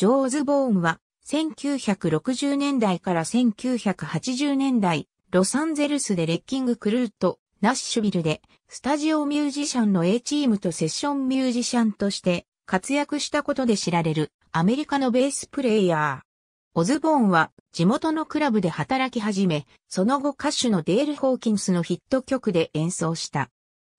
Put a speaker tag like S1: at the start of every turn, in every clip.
S1: ジョーズボーンは、1960年代から1980年代、ロサンゼルスでレッキングクルート、ナッシュビルで、スタジオミュージシャンの A チームとセッションミュージシャンとして活躍したことで知られるアメリカのベースプレイヤー。オズボーンは地元のクラブで働き始め、その後歌手のデール・ホーキンスのヒット曲で演奏した。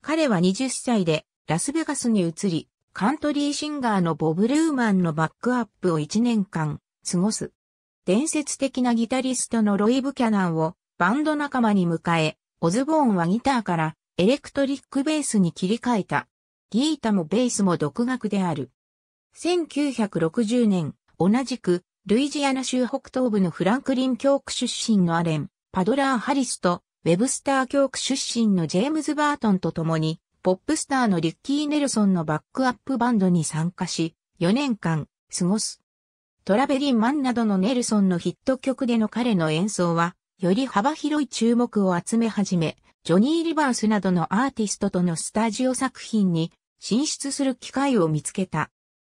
S1: 彼は20歳でラスベガスに移り、カントリーシンガーのボブ・ルーマンのバックアップを1年間過ごす。伝説的なギタリストのロイ・ブキャナンをバンド仲間に迎え、オズボーンはギターからエレクトリックベースに切り替えた。ギータもベースも独学である。1960年、同じくルイジアナ州北東部のフランクリン教区出身のアレン、パドラー・ハリスとウェブスター教区出身のジェームズ・バートンと共にポップスターのリッキー・ネルソンのバックアップバンドに参加し、4年間、過ごす。トラベリンマンなどのネルソンのヒット曲での彼の演奏は、より幅広い注目を集め始め、ジョニー・リバースなどのアーティストとのスタジオ作品に進出する機会を見つけた。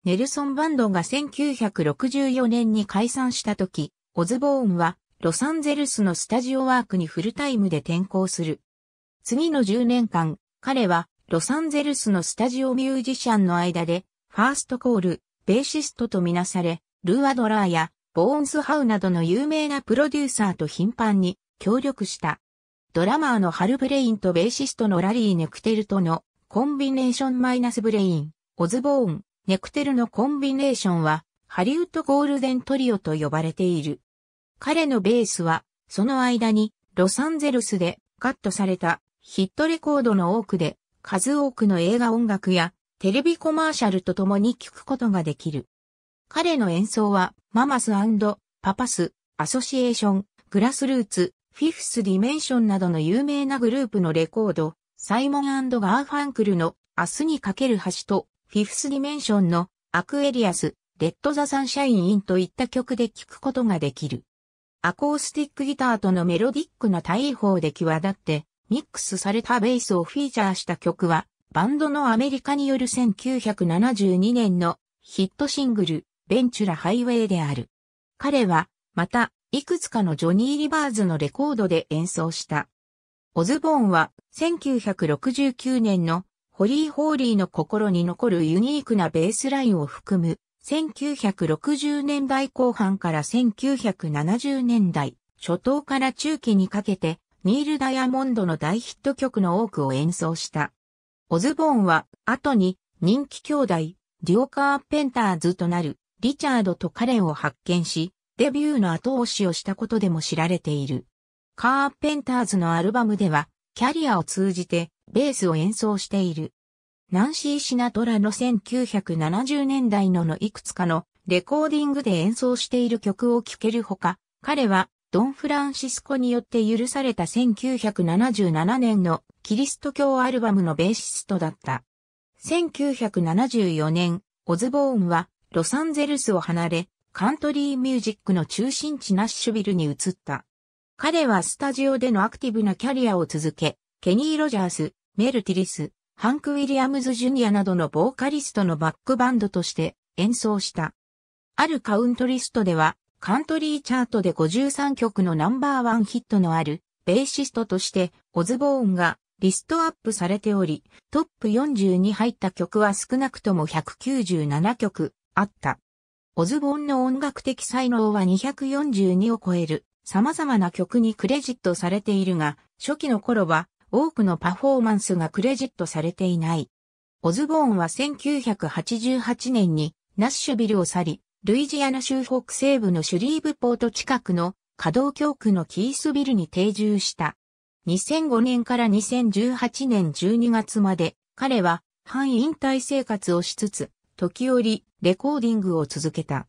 S1: ネルソンバンドが1964年に解散した時、オズボーンはロサンゼルスのスタジオワークにフルタイムで転校する。次の10年間、彼はロサンゼルスのスタジオミュージシャンの間で、ファーストコール、ベーシストとみなされ、ルーアドラーやボーンスハウなどの有名なプロデューサーと頻繁に協力した。ドラマーのハル・ブレインとベーシストのラリー・ネクテルとのコンビネーションマイナスブレイン、オズボーン、ネクテルのコンビネーションはハリウッドゴールデントリオと呼ばれている。彼のベースはその間にロサンゼルスでカットされたヒットレコードの多くで数多くの映画音楽やテレビコマーシャルと共に聴くことができる。彼の演奏は、ママスパパス、アソシエーション、グラスルーツ、フィフスディメンションなどの有名なグループのレコード、サイモンガーファンクルの明日にかける橋と、フィフスディメンションのアクエリアス、レッドザサンシャインインといった曲で聴くことができる。アコースティックギターとのメロディックな対比法で際立って、ミックスされたベースをフィーチャーした曲は、バンドのアメリカによる1972年のヒットシングル、ベンチュラハイウェイである。彼は、また、いくつかのジョニー・リバーズのレコードで演奏した。オズボーンは、1969年のホリー・ホーリーの心に残るユニークなベースラインを含む、1960年代後半から1970年代初頭から中期にかけて、ニール・ダイヤモンドの大ヒット曲の多くを演奏した。オズボーンは、後に、人気兄弟、デュオ・カーペンターズとなる、リチャードとカレンを発見し、デビューの後押しをしたことでも知られている。カーペンターズのアルバムでは、キャリアを通じて、ベースを演奏している。ナンシー・シナトラの1970年代ののいくつかのレコーディングで演奏している曲を聴けるほか、彼はドン・フランシスコによって許された1977年のキリスト教アルバムのベーシストだった。1974年、オズボーンはロサンゼルスを離れ、カントリーミュージックの中心地ナッシュビルに移った。彼はスタジオでのアクティブなキャリアを続け、ケニー・ロジャース、メル・ティリス、ハンク・ウィリアムズ・ジュニアなどのボーカリストのバックバンドとして演奏した。あるカウントリストでは、カントリーチャートで53曲のナンバーワンヒットのある、ベーシストとして、オズボーンがリストアップされており、トップ40に入った曲は少なくとも197曲あった。オズボーンの音楽的才能は242を超える様々な曲にクレジットされているが、初期の頃は多くのパフォーマンスがクレジットされていない。オズボーンは1988年にナッシュビルを去り、ルイジアナ州北西部のシュリーブポート近くの稼働教区のキースビルに定住した。2005年から2018年12月まで彼は半引退生活をしつつ、時折レコーディングを続けた。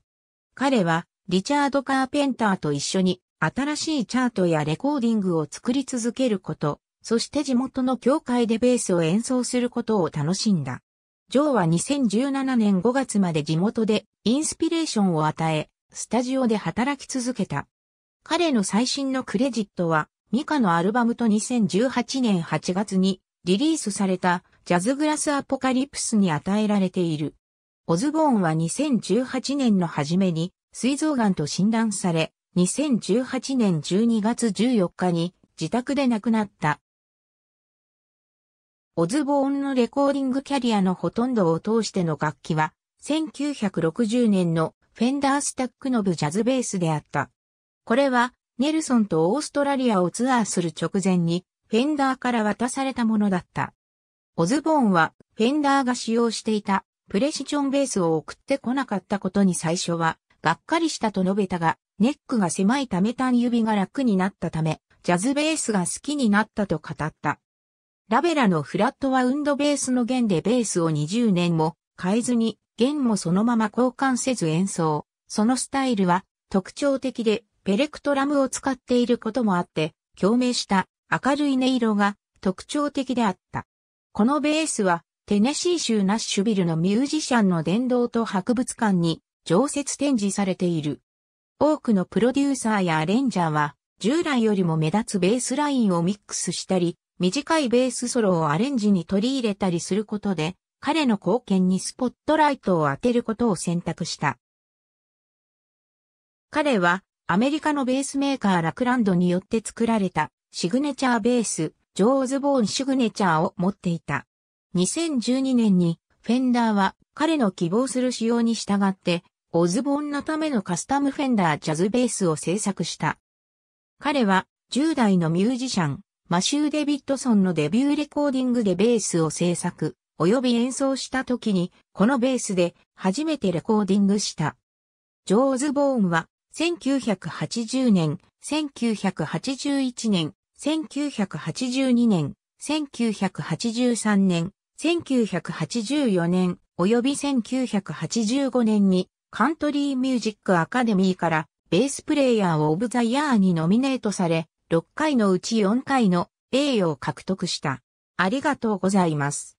S1: 彼はリチャード・カーペンターと一緒に新しいチャートやレコーディングを作り続けること、そして地元の教会でベースを演奏することを楽しんだ。ジョーは2017年5月まで地元でインスピレーションを与え、スタジオで働き続けた。彼の最新のクレジットは、ミカのアルバムと2018年8月にリリースされたジャズグラスアポカリプスに与えられている。オズボーンは2018年の初めに膵臓癌と診断され、2018年12月14日に自宅で亡くなった。オズボーンのレコーディングキャリアのほとんどを通しての楽器は、1960年のフェンダースタックノブジャズベースであった。これは、ネルソンとオーストラリアをツアーする直前に、フェンダーから渡されたものだった。オズボーンは、フェンダーが使用していたプレシチョンベースを送ってこなかったことに最初は、がっかりしたと述べたが、ネックが狭いため単指が楽になったため、ジャズベースが好きになったと語った。ラベラのフラットはウンドベースの弦でベースを20年も変えずに弦もそのまま交換せず演奏。そのスタイルは特徴的でペレクトラムを使っていることもあって共鳴した明るい音色が特徴的であった。このベースはテネシー州ナッシュビルのミュージシャンの殿堂と博物館に常設展示されている。多くのプロデューサーやアレンジャーは従来よりも目立つベースラインをミックスしたり、短いベースソロをアレンジに取り入れたりすることで、彼の貢献にスポットライトを当てることを選択した。彼は、アメリカのベースメーカーラクランドによって作られた、シグネチャーベース、ジョーズボーンシグネチャーを持っていた。2012年に、フェンダーは彼の希望する仕様に従って、オズボーンのためのカスタムフェンダージャズベースを制作した。彼は10代のミュージシャン、マシュー・デビッドソンのデビューレコーディングでベースを制作、及び演奏した時に、このベースで初めてレコーディングした。ジョーズ・ボーンは、1980年、1981年、1982年、1983年、1984年、及び1985年に、カントリーミュージックアカデミーから、ベースプレイヤーオブザイヤーにノミネートされ、6回のうち4回の栄誉を獲得した。ありがとうございます。